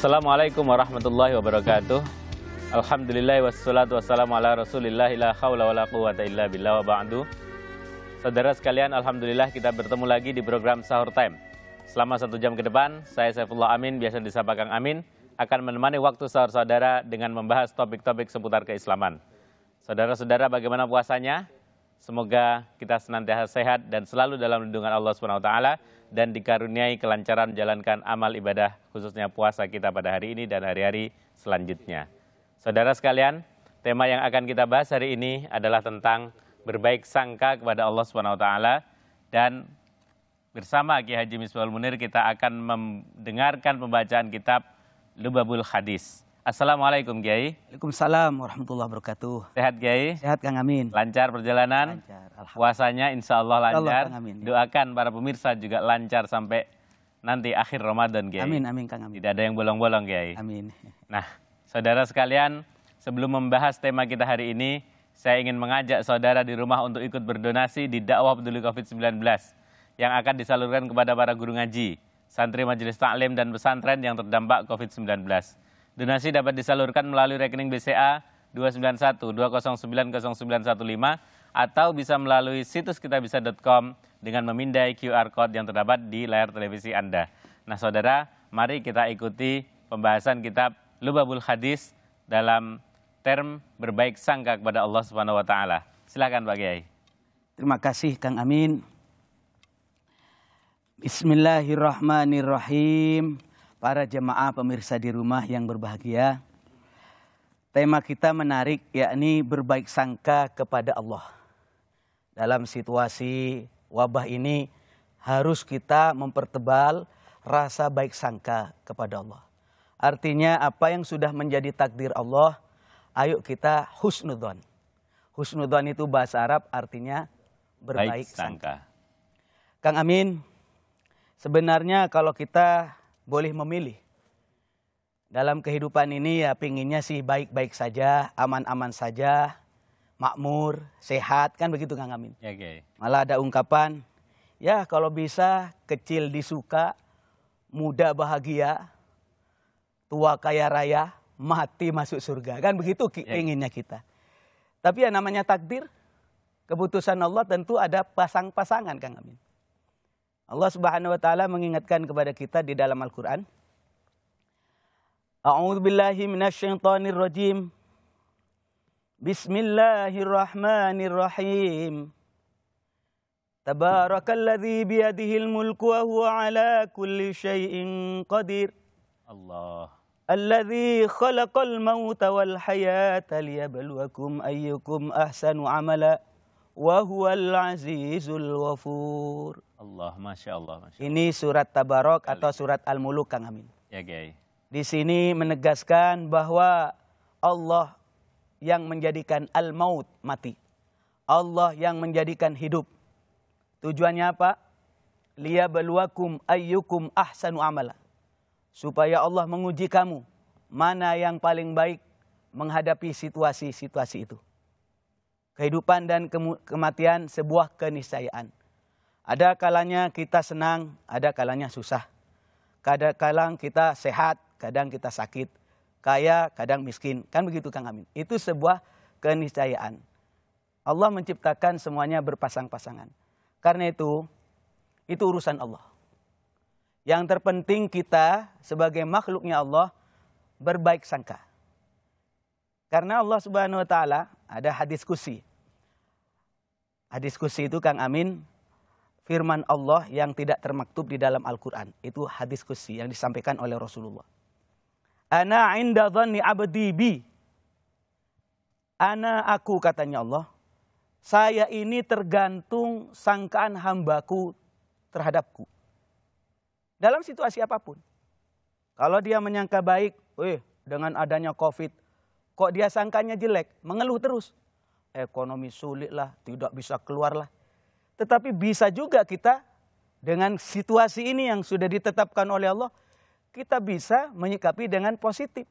Assalamualaikum warahmatullahi wabarakatuh. Alhamdulillah wassalatu wassalamu ala Rasulillah la haula wala quwata illa billah wa ba'du. Saudara sekalian, alhamdulillah kita bertemu lagi di program Sahur Time. Selama satu jam ke depan, saya Saifullah Amin, biasa disapa Kang Amin, akan menemani waktu sahur saudara dengan membahas topik-topik seputar keislaman. Saudara-saudara, bagaimana puasanya? Semoga kita senantiasa sehat dan selalu dalam lindungan Allah SWT dan dikaruniai kelancaran menjalankan amal ibadah khususnya puasa kita pada hari ini dan hari-hari selanjutnya. Saudara sekalian, tema yang akan kita bahas hari ini adalah tentang berbaik sangka kepada Allah SWT dan bersama Ki Haji Misbahul Munir kita akan mendengarkan pembacaan kitab Lubabul Hadis. Assalamualaikum Kiai. Waalaikumsalam warahmatullahi wabarakatuh. Sehat Kiai? Sehat Kang Amin. Lancar perjalanan? Lancar. Puasanya insya Allah lancar. Allah, Amin, ya. Doakan para pemirsa juga lancar sampai nanti akhir Ramadan Kiai. Amin, amin Kang Amin. Tidak ada yang bolong-bolong Kiai. Amin. Nah, saudara sekalian, sebelum membahas tema kita hari ini, saya ingin mengajak saudara di rumah untuk ikut berdonasi di dakwah peduli COVID-19 yang akan disalurkan kepada para guru ngaji, santri majelis taklim dan pesantren yang terdampak COVID-19. Donasi dapat disalurkan melalui rekening BCA 291 2090915 atau bisa melalui situs kitabisa.com dengan memindai QR code yang terdapat di layar televisi Anda. Nah, Saudara, mari kita ikuti pembahasan kitab Lubabul Hadis dalam term berbaik sangka kepada Allah Subhanahu wa taala. Silakan Pak Kiai. Terima kasih Kang Amin. Bismillahirrahmanirrahim para jemaah pemirsa di rumah yang berbahagia. Tema kita menarik yakni berbaik sangka kepada Allah. Dalam situasi wabah ini harus kita mempertebal rasa baik sangka kepada Allah. Artinya apa yang sudah menjadi takdir Allah, ayo kita husnudon. Husnudon itu bahasa Arab artinya berbaik sangka. Kang Amin, sebenarnya kalau kita boleh memilih. Dalam kehidupan ini ya pinginnya sih baik-baik saja, aman-aman saja, makmur, sehat, kan begitu Kang Amin. okay. Ya, Malah ada ungkapan, ya kalau bisa kecil disuka, muda bahagia, tua kaya raya, mati masuk surga. Kan begitu ya. kita. Tapi ya namanya takdir, keputusan Allah tentu ada pasang-pasangan Kang Amin. Allah Subhanahu wa taala mengingatkan kepada kita di dalam Al-Qur'an. A'udzubillahi minasyaitonirrajim. Bismillahirrahmanirrahim. Tabarakalladzi biyadihil mulku wa huwa ala kulli syai'in qadir. Allah. Alladzi khalaqal mauta wal hayata liyabluwakum ayyukum ahsanu amala wa huwal 'azizul ghafur. Allah, Masya Allah. Masya Allah. Ini surat Tabarok atau surat Al-Muluk, Kang Amin. Ya, Kiai. Di sini menegaskan bahwa Allah yang menjadikan al-maut mati. Allah yang menjadikan hidup. Tujuannya apa? baluakum ayyukum ahsanu amala. Supaya Allah menguji kamu mana yang paling baik menghadapi situasi-situasi itu. Kehidupan dan kematian sebuah keniscayaan ada kalanya kita senang, ada kalanya susah. Kadang kadang kita sehat, kadang kita sakit. Kaya, kadang miskin. Kan begitu Kang Amin. Itu sebuah keniscayaan. Allah menciptakan semuanya berpasang-pasangan. Karena itu, itu urusan Allah. Yang terpenting kita sebagai makhluknya Allah berbaik sangka. Karena Allah Subhanahu wa taala ada hadis kusi. Hadis kusi itu Kang Amin firman Allah yang tidak termaktub di dalam Al-Quran. Itu hadis kursi yang disampaikan oleh Rasulullah. Ana inda dhanni abdi bi. Ana aku katanya Allah. Saya ini tergantung sangkaan hambaku terhadapku. Dalam situasi apapun. Kalau dia menyangka baik, eh dengan adanya covid. Kok dia sangkanya jelek? Mengeluh terus. Ekonomi sulit lah, tidak bisa keluar lah tetapi bisa juga kita dengan situasi ini yang sudah ditetapkan oleh Allah, kita bisa menyikapi dengan positif.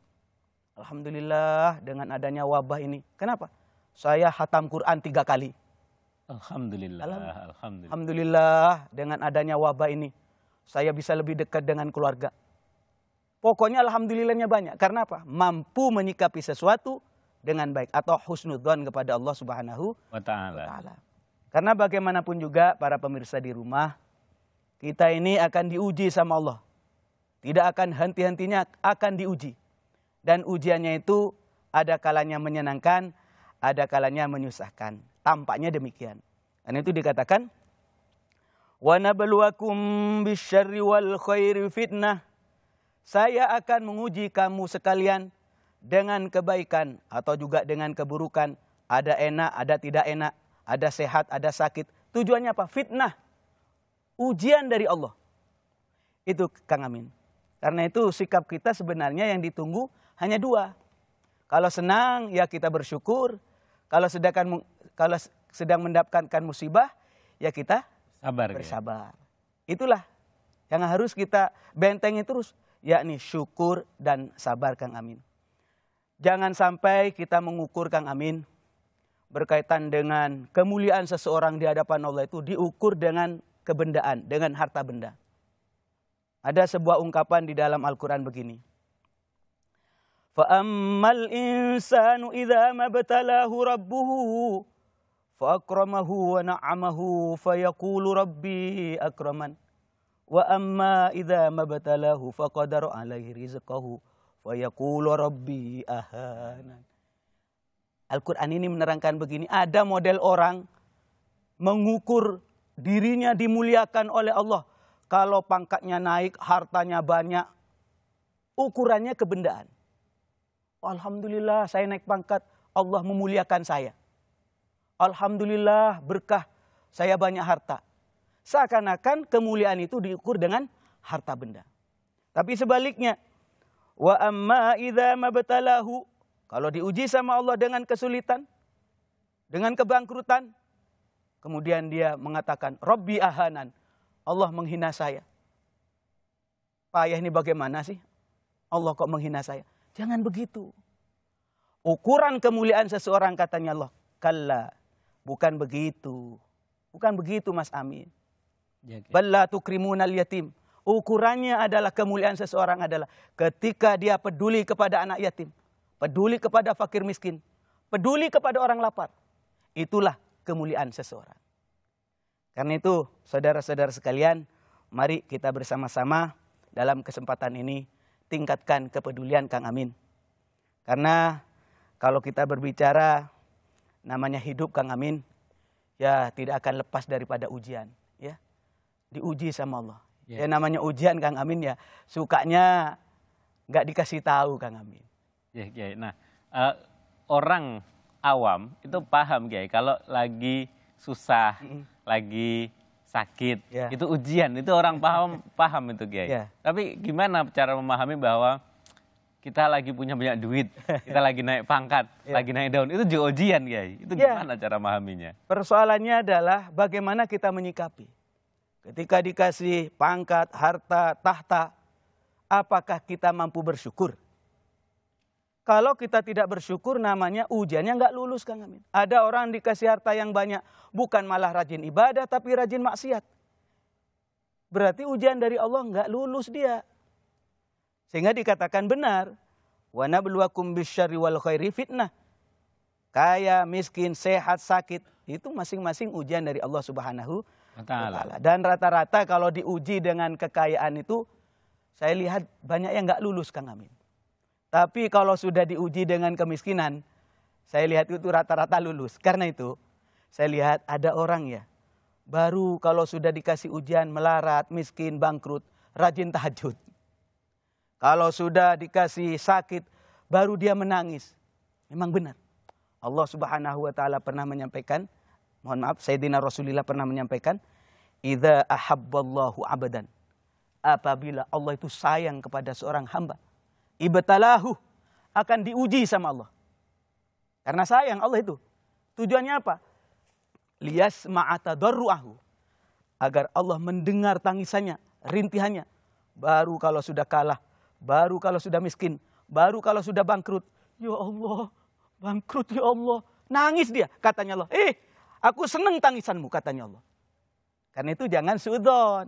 Alhamdulillah dengan adanya wabah ini. Kenapa? Saya hatam Quran tiga kali. Alhamdulillah. Alhamdulillah. Alhamdulillah dengan adanya wabah ini. Saya bisa lebih dekat dengan keluarga. Pokoknya alhamdulillahnya banyak. Karena apa? Mampu menyikapi sesuatu dengan baik atau husnudhan kepada Allah Subhanahu wa taala. Karena bagaimanapun juga para pemirsa di rumah, kita ini akan diuji sama Allah. Tidak akan henti-hentinya akan diuji. Dan ujiannya itu ada kalanya menyenangkan, ada kalanya menyusahkan. Tampaknya demikian. Dan itu dikatakan, وَنَبْلُوَكُمْ بِالشَّرِّ وَالْخَيْرِ fitnah. Saya akan menguji kamu sekalian dengan kebaikan atau juga dengan keburukan. Ada enak, ada tidak enak ada sehat, ada sakit. Tujuannya apa? Fitnah. Ujian dari Allah. Itu Kang Amin. Karena itu sikap kita sebenarnya yang ditunggu hanya dua. Kalau senang ya kita bersyukur. Kalau sedangkan kalau sedang mendapatkan musibah ya kita Sabar, ya. bersabar. Ya? Itulah yang harus kita bentengi terus yakni syukur dan sabar Kang Amin. Jangan sampai kita mengukur Kang Amin berkaitan dengan kemuliaan seseorang di hadapan Allah itu diukur dengan kebendaan, dengan harta benda. Ada sebuah ungkapan di dalam Al-Quran begini. Fa'ammal insanu idha mabtalahu rabbuhu fa'akramahu wa na'amahu fa'yakulu rabbi akraman. Wa amma idha mabtalahu faqadar alaihi rizqahu fa'yakulu rabbi ahanan. Al-Quran ini menerangkan begini, ada model orang mengukur dirinya dimuliakan oleh Allah. Kalau pangkatnya naik, hartanya banyak, ukurannya kebendaan. Alhamdulillah saya naik pangkat, Allah memuliakan saya. Alhamdulillah berkah saya banyak harta. Seakan-akan kemuliaan itu diukur dengan harta benda. Tapi sebaliknya, wa amma idza mabtalahu kalau diuji sama Allah dengan kesulitan, dengan kebangkrutan, kemudian dia mengatakan, Robbi ahanan, Allah menghina saya. Pak Ayah ini bagaimana sih? Allah kok menghina saya? Jangan begitu. Ukuran kemuliaan seseorang katanya Allah, kalla, bukan begitu. Bukan begitu Mas Amin. Ya, ya. Balla kriminal yatim. Ukurannya adalah kemuliaan seseorang adalah ketika dia peduli kepada anak yatim peduli kepada fakir miskin, peduli kepada orang lapar. Itulah kemuliaan seseorang. Karena itu, saudara-saudara sekalian, mari kita bersama-sama dalam kesempatan ini tingkatkan kepedulian Kang Amin. Karena kalau kita berbicara namanya hidup Kang Amin, ya tidak akan lepas daripada ujian, ya. Diuji sama Allah. Ya, ya namanya ujian Kang Amin ya, sukanya nggak dikasih tahu Kang Amin. Ya, ya. Nah, uh, orang awam itu hmm. paham Kiai kalau lagi susah, mm -hmm. lagi sakit, yeah. itu ujian, itu orang paham paham itu Kiai. Yeah. Tapi gimana cara memahami bahwa kita lagi punya banyak duit, kita lagi naik pangkat, yeah. lagi naik daun, itu juga ujian Kiai. Itu ya. gimana cara memahaminya? Persoalannya adalah bagaimana kita menyikapi. Ketika dikasih pangkat, harta, tahta, apakah kita mampu bersyukur? Kalau kita tidak bersyukur namanya ujiannya nggak lulus Kang Amin. Ada orang dikasih harta yang banyak. Bukan malah rajin ibadah tapi rajin maksiat. Berarti ujian dari Allah nggak lulus dia. Sehingga dikatakan benar. wana beluakum bisyari wal khairi fitnah. Kaya, miskin, sehat, sakit. Itu masing-masing ujian dari Allah subhanahu wa ta'ala. Dan rata-rata kalau diuji dengan kekayaan itu. Saya lihat banyak yang nggak lulus Kang Amin. Tapi kalau sudah diuji dengan kemiskinan, saya lihat itu rata-rata lulus. Karena itu, saya lihat ada orang ya, baru kalau sudah dikasih ujian melarat, miskin, bangkrut, rajin tahajud. Kalau sudah dikasih sakit, baru dia menangis. Memang benar. Allah Subhanahu wa taala pernah menyampaikan, mohon maaf, Sayyidina Rasulullah pernah menyampaikan, Iza ahabballahu abadan." Apabila Allah itu sayang kepada seorang hamba, ibtalahu akan diuji sama Allah. Karena sayang Allah itu. Tujuannya apa? Lias ma'ata darru'ahu Agar Allah mendengar tangisannya, rintihannya. Baru kalau sudah kalah, baru kalau sudah miskin, baru kalau sudah bangkrut. Ya Allah, bangkrut ya Allah. Nangis dia, katanya Allah. Eh, aku seneng tangisanmu, katanya Allah. Karena itu jangan sudon.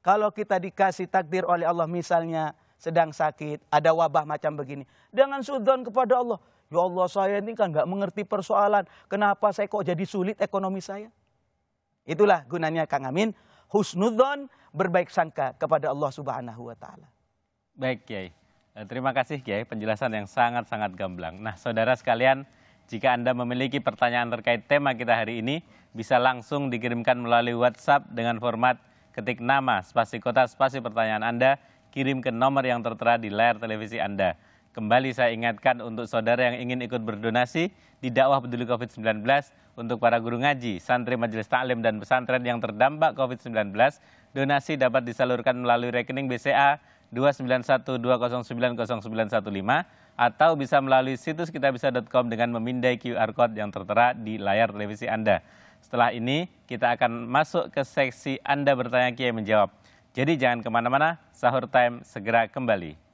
Kalau kita dikasih takdir oleh Allah misalnya sedang sakit, ada wabah macam begini. Dengan sudon kepada Allah. Ya Allah saya ini kan nggak mengerti persoalan. Kenapa saya kok jadi sulit ekonomi saya? Itulah gunanya Kang Amin. Husnudon berbaik sangka kepada Allah Subhanahu wa Ta'ala. Baik, Kiai. Eh, terima kasih, Kiai. Penjelasan yang sangat-sangat gamblang. Nah, saudara sekalian, jika Anda memiliki pertanyaan terkait tema kita hari ini, bisa langsung dikirimkan melalui WhatsApp dengan format ketik nama, spasi kota, spasi pertanyaan Anda kirim ke nomor yang tertera di layar televisi Anda. Kembali saya ingatkan untuk saudara yang ingin ikut berdonasi di dakwah peduli COVID-19 untuk para guru ngaji, santri majelis taklim dan pesantren yang terdampak COVID-19, donasi dapat disalurkan melalui rekening BCA 2912090915 atau bisa melalui situs kitabisa.com dengan memindai QR code yang tertera di layar televisi Anda. Setelah ini kita akan masuk ke seksi Anda bertanya Kiai menjawab. Jadi jangan kemana-mana, sahur time segera kembali.